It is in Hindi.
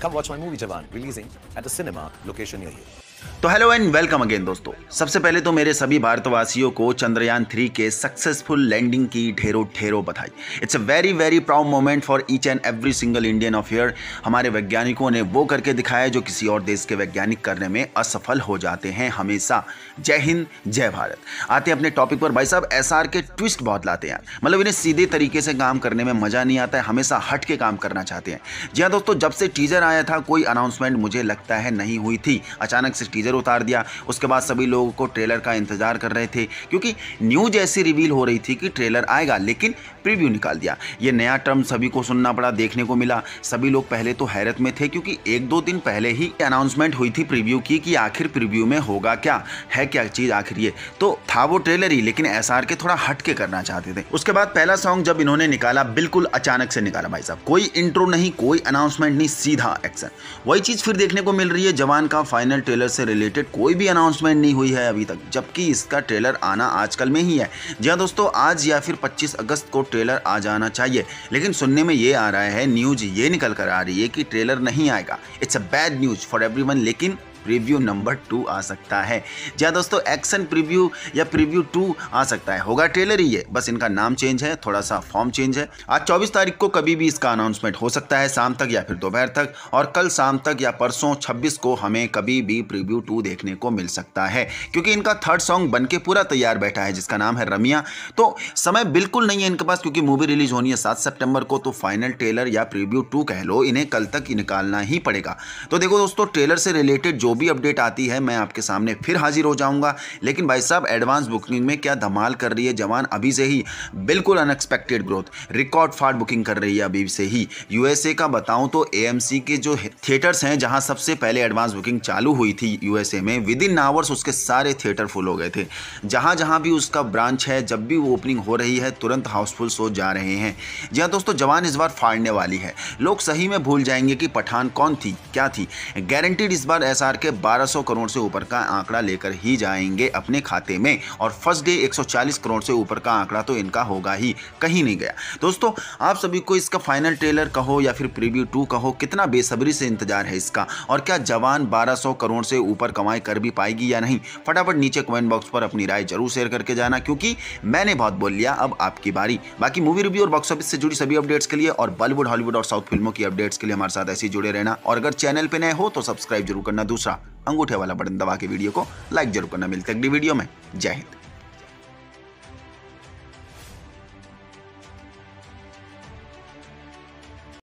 Come watch my movie Jawan, releasing at a cinema location near you. तो हेलो एंड वेलकम अगेन दोस्तों सबसे पहले तो मेरे सभी भारतवासियों को चंद्रयान थ्री के सक्सेसफुल लैंडिंग की ढेरों ढेरों बधाई it's a very very proud moment for each and every single Indian of year हमारे वैज्ञानिकों ने वो करके दिखाया जो किसी और देश के वैज्ञानिक करने में असफल हो जाते हैं हमेशा जय हिंद जय भारत आते हैं अपने टॉपिक पर भाई साहब एस के ट्विस्ट बहुत लाते हैं मतलब इन्हें सीधे तरीके से काम करने में मज़ा नहीं आता है हमेशा हट के काम करना चाहते हैं जी हाँ दोस्तों जब से टीजर आया था कोई अनाउंसमेंट मुझे लगता है नहीं हुई थी अचानक से टीजर उतार दिया उसके बाद सभी लोगों को ट्रेलर का इंतजार कर रहे थे क्योंकि न्यूज ऐसी रिवील हो रही थी कि ट्रेलर आएगा लेकिन प्रीव्यू निकाल दिया ये नया टर्म सभी को सुनना पड़ा देखने को मिला सभी लोग पहले तो हैरत में थे क्योंकि एक दो दिन पहले ही अनाउंसमेंट हुई थी प्रीव्यू की कि आखिर प्रीव्यू में होगा क्या है क्या चीज़ आखिर ये तो था वो ट्रेलर ही लेकिन एस के थोड़ा हटके करना चाहते थे उसके बाद पहला सॉन्ग जब इन्होंने निकाला बिल्कुल अचानक से निकाला भाई साहब कोई इंट्रो नहीं कोई अनाउंसमेंट नहीं सीधा एक्शन वही चीज़ फिर देखने को मिल रही है जवान का फाइनल ट्रेलर से रिलेटेड कोई भी अनाउंसमेंट नहीं हुई है अभी तक जबकि इसका ट्रेलर आना आजकल में ही है जी हाँ दोस्तों आज या फिर 25 अगस्त को ट्रेलर आ जाना चाहिए लेकिन सुनने में ये आ रहा है न्यूज ये निकल कर आ रही है कि ट्रेलर नहीं आएगा it's a bad news for every लेकिन प्रीव्यू नंबर टू आ सकता है हाँ या दोस्तों एक्शन प्रीव्यू या प्रीव्यू टू आ सकता है होगा ट्रेलर ही है बस इनका नाम चेंज है थोड़ा सा फॉर्म चेंज है आज चौबीस तारीख को कभी भी इसका अनाउंसमेंट हो सकता है शाम तक या फिर दोपहर तक और कल शाम तक या परसों छब्बीस को हमें कभी भी प्रीव्यू टू देखने को मिल सकता है क्योंकि इनका थर्ड सॉन्ग बन के पूरा तैयार बैठा है जिसका नाम है रमिया तो समय बिल्कुल नहीं है इनके पास क्योंकि मूवी रिलीज होनी है सात सेप्टेम्बर को तो फाइनल ट्रेलर या प्रीव्यू टू कह लो इन्हें कल तक निकालना ही पड़ेगा तो देखो दोस्तों ट्रेलर से रिलेटेड जो जो भी अपडेट आती है मैं आपके सामने फिर हाजिर हो जाऊंगा लेकिन भाई साहब एडवांस बुकिंग में क्या धमाल कर रही है जवान अभी से ही बिल्कुल अनएक्सपेक्टेड ग्रोथ रिकॉर्ड फाट बुकिंग कर रही है अभी से ही यूएसए का बताऊं तो एएमसी के जो थिएटर्स हैं जहां सबसे पहले एडवांस बुकिंग चालू हुई थी यूएसए में विद इन आवर्स उसके सारे थिएटर फुल हो गए थे जहां जहां भी उसका ब्रांच है जब भी वो ओपनिंग हो रही है तुरंत हाउसफुल सो जा रहे हैं जी हाँ दोस्तों जवान इस बार फाड़ने वाली है लोग सही में भूल जाएंगे कि पठान कौन थी क्या थी गारंटीड इस बार एस के 1200 करोड़ से ऊपर का आंकड़ा लेकर ही जाएंगे अपने खाते में और फर्स्ट डे 140 करोड़ से ऊपर का आंकड़ा तो इनका होगा ही कहीं नहीं गया दोस्तों आप सभी को इसका फाइनल ट्रेलर कहो या फिर प्रीव्यू टू कहो कितना बेसब्री से इंतजार है इसका और क्या जवान बारह करोड़ से ऊपर कमाई कर भी पाएगी या नहीं फटाफट नीचे कमेंट बॉक्स पर अपनी राय जरूर शेयर करके जाना क्योंकि मैंने बहुत बोल लिया अब आपकी बारी बाकी मूवी रिव्यू और बॉक्स ऑफिस से जुड़ी सभी अपडेट्स के लिए और बॉलीवुड हॉलीवुड और साउथ फिल्मों की अपडेट्स के लिए हमारे साथ ऐसे जुड़े रहना और अगर चैनल पर नए हो तो सब्सक्राइब जरूर करना दूसरा अंगूठे वाला बटन दबा के वीडियो को लाइक जरूर करना मिलते अगली वीडियो में जय हिंद